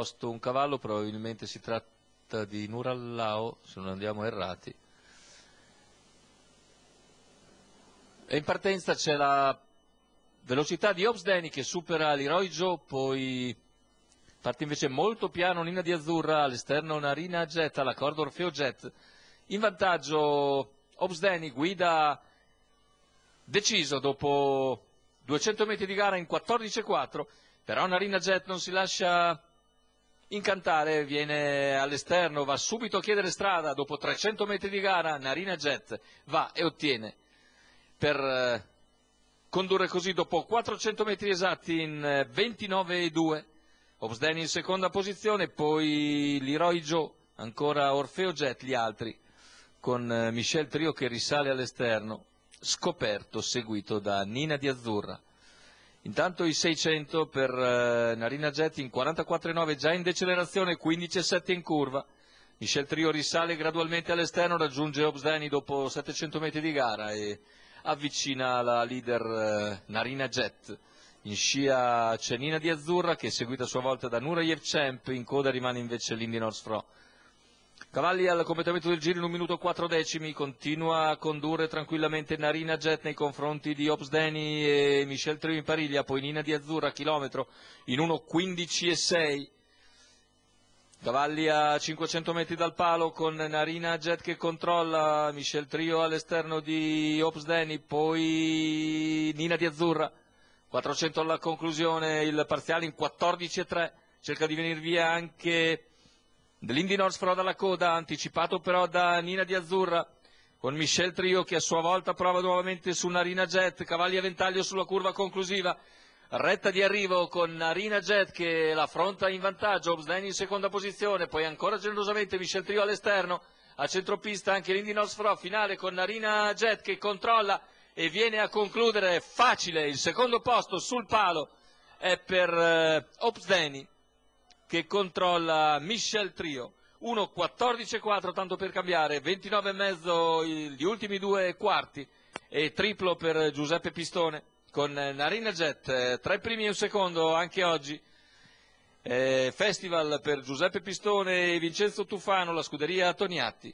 posto un cavallo, probabilmente si tratta di Nurallao, se non andiamo errati. E in partenza c'è la velocità di Obsdeni che supera l'Iroigio, poi parte invece molto piano Nina di Azzurra, all'esterno Narina Jet, alla corda Orfeo Jet. In vantaggio Obsdeni guida deciso dopo 200 metri di gara in 14-4, però Narina Jet non si lascia Incantare viene all'esterno, va subito a chiedere strada, dopo 300 metri di gara Narina Jet va e ottiene per eh, condurre così dopo 400 metri esatti in 29-2, eh, Obsdeni in seconda posizione, poi Leroy Joe, ancora Orfeo Jet, gli altri, con eh, Michel Trio che risale all'esterno, scoperto, seguito da Nina Di Azzurra. Intanto i 600 per eh, Narina Getti in 44,9 già in decelerazione, 15,7 in curva. Michel Trio risale gradualmente all'esterno, raggiunge Obsdeni dopo 700 metri di gara e avvicina la leader eh, Narina Jet. In scia Cenina di Azzurra che è seguita a sua volta da Nurayev Champ, in coda rimane invece Lindy Norsfro. Cavalli al completamento del giro in un minuto quattro decimi, continua a condurre tranquillamente Narina Jet nei confronti di Ops Deni e Michel Trio in pariglia, poi Nina di Azzurra, chilometro in 1.15 e 6. Cavalli a 500 metri dal palo con Narina Jet che controlla, Michel Trio all'esterno di Ops Deni, poi Nina di Azzurra, 400 alla conclusione, il parziale in 14 e 3, cerca di venire via anche Dell'Indinor sfroda dalla coda, anticipato però da Nina di Azzurra, con Michel Trio che a sua volta prova nuovamente su Narina Jet, cavalli a ventaglio sulla curva conclusiva, retta di arrivo con Narina Jet che l'affronta in vantaggio, Obsden in seconda posizione, poi ancora generosamente Michel Trio all'esterno, a centropista anche l'Indinor sfroda, finale con Narina Jet che controlla e viene a concludere facile il secondo posto sul palo è per eh, Obsdeni che controlla Michel Trio. 1 14-4 tanto per cambiare, 29,5 gli ultimi due quarti e triplo per Giuseppe Pistone con Narina Jet, tre primi e un secondo anche oggi. Eh, festival per Giuseppe Pistone e Vincenzo Tufano, la scuderia Toniatti.